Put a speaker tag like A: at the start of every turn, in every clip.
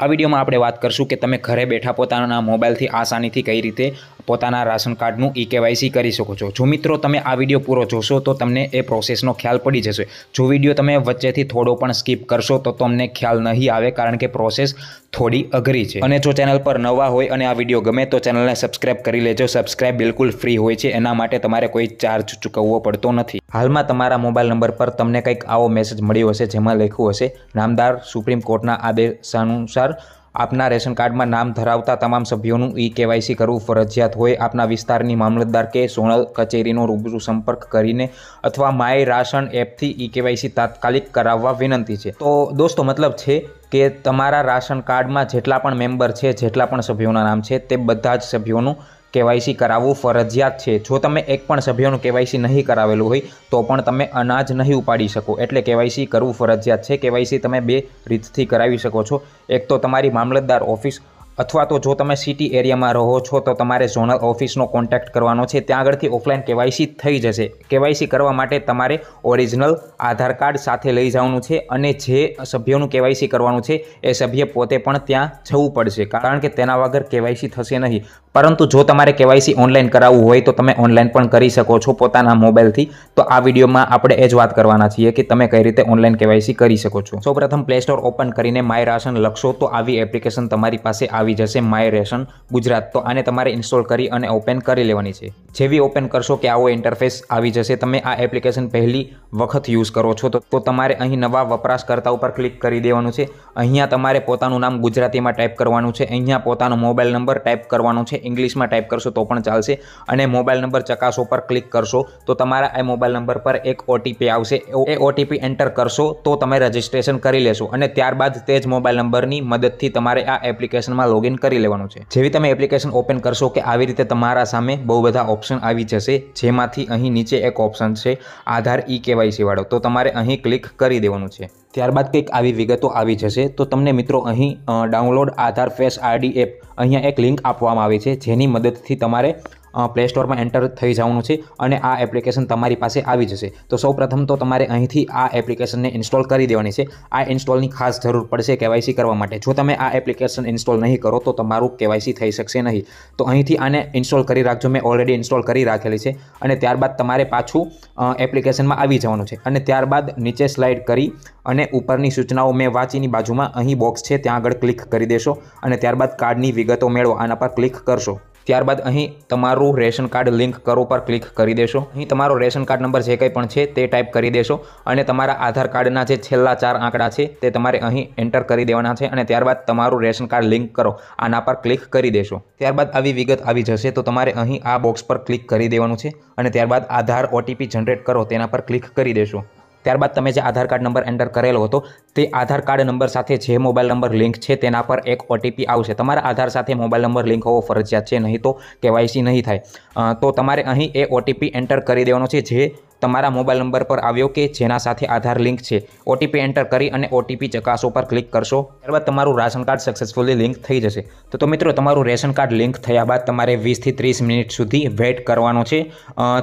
A: આ વિડીયોમાં આપણે વાત કરશું કે તમે ઘરે બેઠા પોતાના મોબાઈલથી આસાનીથી કઈ રીતે પોતાના રાશન કાર્ડનું ઈ કેવાયસી કરી શકો છો જો મિત્રો તમે આ વિડીયો પૂરો જોશો તો તમને એ પ્રોસેસનો ખ્યાલ પડી જશે જો વિડીયો તમે વચ્ચેથી થોડો પણ સ્કીપ કરશો તો તમને ખ્યાલ નહીં આવે કારણ કે પ્રોસેસ થોડી અઘરી છે અને જો ચેનલ પર નવા હોય અને આ વિડીયો ગમે તો ચેનલને સબસ્ક્રાઇબ કરી લેજો સબસ્ક્રાઇબ બિલકુલ ફ્રી હોય છે એના માટે તમારે કોઈ ચાર્જ ચૂકવવો પડતો નથી હાલમાં તમારા મોબાઈલ નંબર પર તમને કંઈક આવો મેસેજ મળ્યો હશે જેમાં લખ્યું હશે નામદાર સુપ્રીમ કોર્ટના આદેશ અનુસાર આપના રેશન કાર્ડમાં નામ ધરાવતા તમામ સભ્યોનું ઈ કેવાયસી કરવું ફરજિયાત હોય આપના વિસ્તારની મામલતદાર કે સોનલ કચેરીનો રૂબરૂ સંપર્ક કરીને અથવા માય રાશન એપથી ઈ કેવાયસી તાત્કાલિક કરાવવા વિનંતી છે તો દોસ્તો મતલબ છે કે તમારા રાશન કાર્ડમાં જેટલા પણ મેમ્બર છે જેટલા પણ સભ્યોના નામ છે તે બધા જ સભ્યોનું કેવાયસી કરાવવું ફરજિયાત છે જો તમે એક પણ સભ્યોનું કેવાયસી નહીં કરાવેલું હોય તો પણ તમે અનાજ નહીં ઉપાડી શકો એટલે કેવાયસી કરવું ફરજિયાત છે કેવાયસી તમે બે રીતથી કરાવી શકો છો એક તો તમારી મામલતદાર ઓફિસ અથવા તો જો તમે સિટી એરિયામાં રહો છો તો તમારે ઝોનલ ઓફિસનો કોન્ટેક્ટ કરવાનો છે ત્યાં આગળથી ઓફલાઈન કેવાયસી થઈ જશે કેવાયસી કરવા માટે તમારે ઓરિજિનલ આધાર કાર્ડ સાથે લઈ જવાનું છે અને જે સભ્યોનું કેવાયસી કરવાનું છે એ સભ્ય પોતે પણ ત્યાં જવું પડશે કારણ કે તેના વગર કેવાયસી થશે નહીં પરંતુ જો તમારે કેવાયસી ઓનલાઈન કરાવવું હોય તો તમે ઓનલાઈન પણ કરી શકો છો પોતાના મોબાઈલથી તો આ વિડીયોમાં આપણે એ જ વાત કરવાના છીએ કે તમે કઈ રીતે ઓનલાઈન કેવાયસી કરી શકો છો સૌપ્રથમ પ્લે સ્ટોર ઓપન કરીને માય રાશન લખશો તો આવી એપ્લિકેશન તમારી પાસે આવી આવી જશે માય રેશન ગુજરાત તો આને તમારે ઇન્સ્ટોલ કરી અને ઓપન કરી લેવાની છે જેવી ઓપન કરશો કે આવો ઇન્ટરફેસ આવી જશે તમે આ એપ્લિકેશન પહેલી વખત યુઝ કરો છો તો તમારે અહીં નવા વપરાશકર્તા ઉપર ક્લિક કરી દેવાનું છે અહીંયા તમારે પોતાનું નામ ગુજરાતીમાં ટાઈપ કરવાનું છે અહીંયા પોતાનો મોબાઈલ નંબર ટાઈપ કરવાનો છે ઇંગ્લિશમાં ટાઈપ કરશો તો પણ ચાલશે અને મોબાઈલ નંબર ચકાસો પર ક્લિક કરશો તો તમારા આ મોબાઈલ નંબર પર એક ઓટીપી આવશે એ ઓટીપી એન્ટર કરશો તો તમે રજીસ્ટ્રેશન કરી લેશો અને ત્યારબાદ તે જ મોબાઈલ નંબરની મદદથી તમારે આ એપ્લિકેશનમાં એપ્લિકેશનમાં લોગિન કરી લેવાનું છે જેવી તમે એપ્લિકેશન ઓપન કરશો કે આવી રીતે તમારા સામે બહુ બધા ઓપ્શન આવી જશે જેમાંથી અહીં નીચે એક ઓપ્શન છે આધાર ઈ કેવાયસી વાળો તો તમારે અહીં ક્લિક કરી દેવાનું છે ત્યારબાદ કંઈક આવી વિગતો આવી જશે તો તમને મિત્રો અહીં download Aadhaar face RD app અહીંયા એક લિંક આપવામાં આવી છે જેની મદદથી તમારે પ્લે સ્ટોરમાં એન્ટર થઈ જવાનું છે અને આ એપ્લિકેશન તમારી પાસે આવી જશે તો સૌપ્રથમ તો તમારે અહીંથી આ એપ્લિકેશનને ઇન્સ્ટોલ કરી દેવાની છે આ ઇન્સ્ટોલની ખાસ જરૂર પડશે કેવાયસી કરવા માટે જો તમે આ એપ્લિકેશન ઇન્સ્ટોલ નહીં કરો તો તમારું કેવાયસી થઈ શકશે નહીં તો અહીંથી આને ઇન્સ્ટોલ કરી રાખજો મેં ઓલરેડી ઇન્સ્ટોલ કરી રાખેલી છે અને ત્યારબાદ તમારે પાછું એપ્લિકેશનમાં આવી જવાનું છે અને ત્યારબાદ નીચે સ્લાઇડ કરી અને ઉપરની સૂચનાઓ મેં વાંચીની બાજુમાં અહીં બોક્સ છે ત્યાં આગળ ક્લિક કરી દેશો અને ત્યારબાદ કાર્ડની વિગતો મેળવો આના પર ક્લિક કરશો ત્યારબાદ અહીં તમારું રેશન કાર્ડ લિંક કરો પર ક્લિક કરી દેશો અહીં તમારો રેશન કાર્ડ નંબર જે કંઈ પણ છે તે ટાઈપ કરી દેશો અને તમારા આધાર કાર્ડના જે છેલ્લા ચાર આંકડા છે તે તમારે અહીં એન્ટર કરી દેવાના છે અને ત્યારબાદ તમારું રેશન કાર્ડ લિંક કરો આના પર ક્લિક કરી દેશો ત્યારબાદ આવી વિગત આવી જશે તો તમારે અહીં આ બોક્સ પર ક્લિક કરી દેવાનું છે અને ત્યારબાદ આધાર ઓટીપી જનરેટ કરો તેના પર ક્લિક કરી દેશો ત્યારબાદ તમે જે આધાર કાર્ડ નંબર એન્ટર કરેલો હતો તે આધાર કાર્ડ નંબર સાથે જે મોબાઈલ નંબર લિંક છે તેના પર એક ઓટીપી આવશે તમારા આધાર સાથે મોબાઈલ નંબર લિંક હોવો ફરજિયાત છે નહીં તો કેવાયસી નહીં થાય તો તમારે અહીં એ ઓટીપી એન્ટર કરી દેવાનો છે જે તમારા મોબાઈલ નંબર પર આવ્યો કે જેના સાથે આધાર લિંક છે ઓટીપી એન્ટર કરી અને ઓટીપી ચકાસો પર ક્લિક કરશો ત્યારબાદ તમારું રાશન કાર્ડ સક્સેસફુલી લિંક થઈ જશે તો તો મિત્રો તમારું રેશન કાર્ડ લિંક થયા બાદ તમારે વીસથી ત્રીસ મિનિટ સુધી વેઇટ કરવાનો છે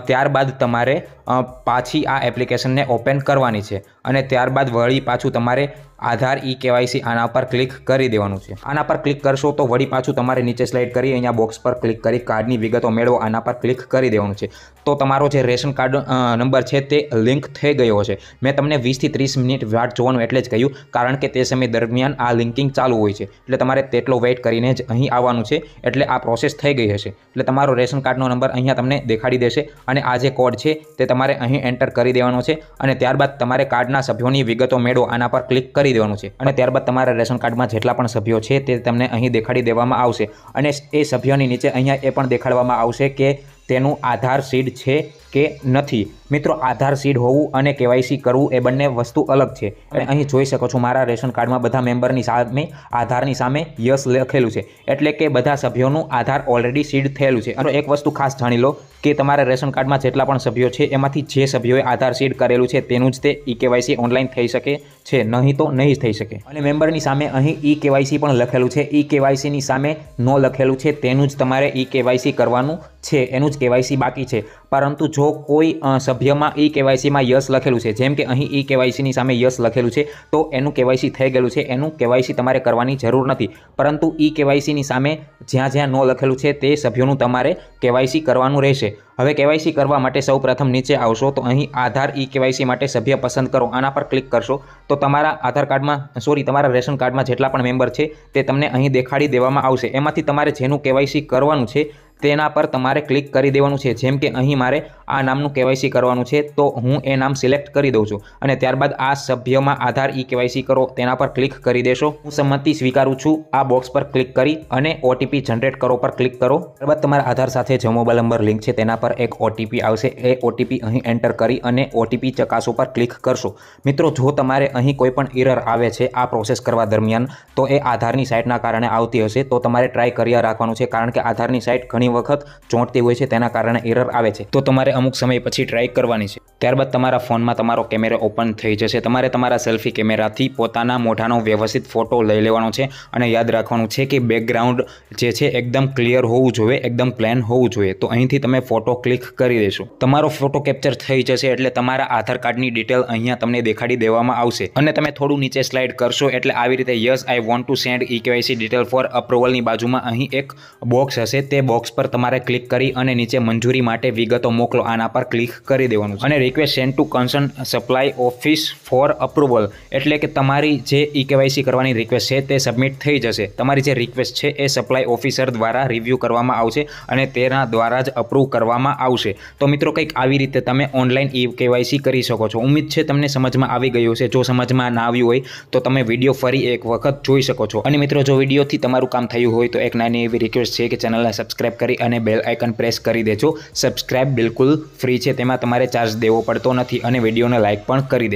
A: ત્યારબાદ તમારે પાછી આ એપ્લિકેશનને ઓપન કરવાની છે અને ત્યારબાદ વળી પાછું તમારે fare આધાર ઈ કેવાયસી આના પર ક્લિક કરી દેવાનું છે આના પર ક્લિક કરશો તો વળી પાછું તમારે નીચે સ્લાઇડ કરી અહીંયા બોક્સ પર ક્લિક કરી કાર્ડની વિગતો મેળવો આના પર ક્લિક કરી દેવાનું છે તો તમારો જે રેશન કાર્ડ નંબર છે તે લિંક થઈ ગયો હશે મેં તમને વીસથી ત્રીસ મિનિટ વાટ જોવાનું એટલે જ કહ્યું કારણ કે તે સમય દરમિયાન આ લિંકિંગ ચાલુ હોય છે એટલે તમારે તેટલો વેઇટ કરીને જ અહીં આવવાનું છે એટલે આ પ્રોસેસ થઈ ગઈ હશે એટલે તમારો રેશન કાર્ડનો નંબર અહીંયા તમને દેખાડી દેશે અને આ જે કોડ છે તે તમારે અહીં એન્ટર કરી દેવાનો છે અને ત્યારબાદ તમારે કાર્ડના સભ્યોની વિગતો મેળવો આના પર ક્લિક કરી કરી દેવાનું છે અને ત્યારબાદ તમારા રેશન કાર્ડમાં જેટલા પણ સભ્યો છે તે તમને અહીં દેખાડી દેવામાં આવશે અને એ સભ્યોની નીચે અહીંયા એ પણ દેખાડવામાં આવશે કે તેનું આધાર સીડ છે કે નથી મિત્રો આધાર સીડ હોવું અને કેવાયસી કરવું એ બંને વસ્તુ અલગ છે અને અહીં જોઈ શકો છો મારા રેશન કાર્ડમાં બધા મેમ્બરની સામે આધારની સામે યસ લખેલું છે એટલે કે બધા સભ્યોનું આધાર ઓલરેડી સીડ થયેલું છે અને એક વસ્તુ ખાસ જાણી લો કે તમારા રેશન કાર્ડમાં જેટલા પણ સભ્યો છે એમાંથી જે સભ્યોએ આધાર સીડ કરેલું છે તેનું જ તે ઈ કેવાયસી ઓનલાઈન થઈ શકે છે નહીં તો નહીં જ થઈ શકે અને મેમ્બરની સામે અહીં ઈ કેવાયસી પણ લખેલું છે ઈ કેવાયસીની સામે નો લખેલું છે તેનું જ તમારે ઈ કેવાયસી કરવાનું છે એનું જ કેવાયસી બાકી છે પરંતુ જ જો કોઈ સભ્યમાં ઈ કેવાયસીમાં યસ લખેલું છે જેમ કે અહીં ઈ કેવાયસીની સામે યસ લખેલું છે તો એનું કેવાયસી થઈ ગયેલું છે એનું કેવાયસી તમારે કરવાની જરૂર નથી પરંતુ ઈ કેવાયસીની સામે જ્યાં જ્યાં ન લખેલું છે તે સભ્યોનું તમારે કેવાયસી કરવાનું રહેશે હવે કેવાયસી કરવા માટે સૌ નીચે આવશો તો અહીં આધાર ઈ કેવાયસી માટે સભ્ય પસંદ કરો આના પર ક્લિક કરશો તો તમારા આધાર કાર્ડમાં સોરી તમારા રેશન કાર્ડમાં જેટલા પણ મેમ્બર છે તે તમને અહીં દેખાડી દેવામાં આવશે એમાંથી તમારે જેનું કેવાયસી કરવાનું છે તેના પર તમારે ક્લિક કરી દેવાનું છે જેમ કે અહીં મારે આ નામનું કેવાયસી કરવાનું છે તો હું એ નામ સિલેક્ટ કરી દઉં છું અને ત્યારબાદ આ સભ્યમાં આધાર ઈ કેવાયસી કરો તેના પર ક્લિક કરી દેશો હું સંમતિ સ્વીકારું છું આ બોક્સ પર ક્લિક કરી અને ઓટીપી જનરેટ કરો પર ક્લિક કરો ત્યારબાદ તમારા આધાર સાથે જે મોબાઈલ નંબર લિંક છે તેના પર એક ઓટીપી આવશે એ ઓટીપી અહીં એન્ટર કરી અને ઓટીપી ચકાસો પર ક્લિક કરશો મિત્રો જો તમારે અહીં કોઈ પણ ઇરર આવે છે આ પ્રોસેસ કરવા દરમિયાન તો એ આધારની સાઇટના કારણે આવતી હશે તો તમારે ટ્રાય કર્યા રાખવાનું છે કારણ કે આધારની સાઇટ ઘણી ઘણી વખત ચોંટતી હોય છે તેના કારણે એરર આવે છે તો તમારે અમુક સમય પછી ટ્રાય કરવાની છે ત્યારબાદ તમારા ફોનમાં તમારો કેમેરો ઓપન થઈ જશે તમારે તમારા સેલ્ફી કેમેરાથી પોતાના મોઢાનો વ્યવસ્થિત ફોટો લઈ લેવાનો છે અને યાદ રાખવાનું છે કે બેકગ્રાઉન્ડ જે છે એકદમ ક્લિયર હોવું જોઈએ એકદમ પ્લેન હોવું જોઈએ તો અહીંથી તમે ફોટો ક્લિક કરી દેશો તમારો ફોટો કેપ્ચર થઈ જશે એટલે તમારા આધાર કાર્ડની ડિટેલ અહીંયા તમને દેખાડી દેવામાં આવશે અને તમે થોડું નીચે સ્લાઇડ કરશો એટલે આવી રીતે yes I want to send e KYC detail for અપ્રુવલની બાજુમાં અહીં એક બોક્સ હશે તે બોક્સ પર તમારે ક્લિક કરી અને નીચે મંજૂરી માટે વિગતો મોકલો આના પર ક્લિક કરી દેવાનું અને request send to concern supply office for approval એટલે કે તમારી જે ઈ e કેવાયસી કરવાની રિક્વેસ્ટ છે તે સબમિટ થઈ જશે તમારી જે રિક્વેસ્ટ છે એ સપ્લાય ઓફિસર દ્વારા રિવ્યૂ કરવામાં આવશે અને તેના દ્વારા જ અપ્રૂવ કરવામાં આવશે તો મિત્રો કંઈક આવી રીતે તમે ઓનલાઈન ઈ કેવાયસી કરી શકો છો ઉમ્મીદ છે તમને સમજમાં આવી ગયું છે જો સમજમાં ના આવ્યું હોય તો તમે વિડીયો ફરી એક વખત જોઈ શકો છો અને મિત્રો જો વિડીયોથી તમારું કામ થયું હોય તો એક નાની એવી રિક્વેસ્ટ છે કે ચેનલને સબસ્ક્રાઈબ કરી કરી અને બેલ આઇકન પ્રેસ કરી દેજો સબસ્ક્રાઇબ બિલકુલ ફ્રી છે તેમાં તમારે ચાર્જ દેવો પડતો નથી અને વિડીયોને લાઇક પણ કરી દેજો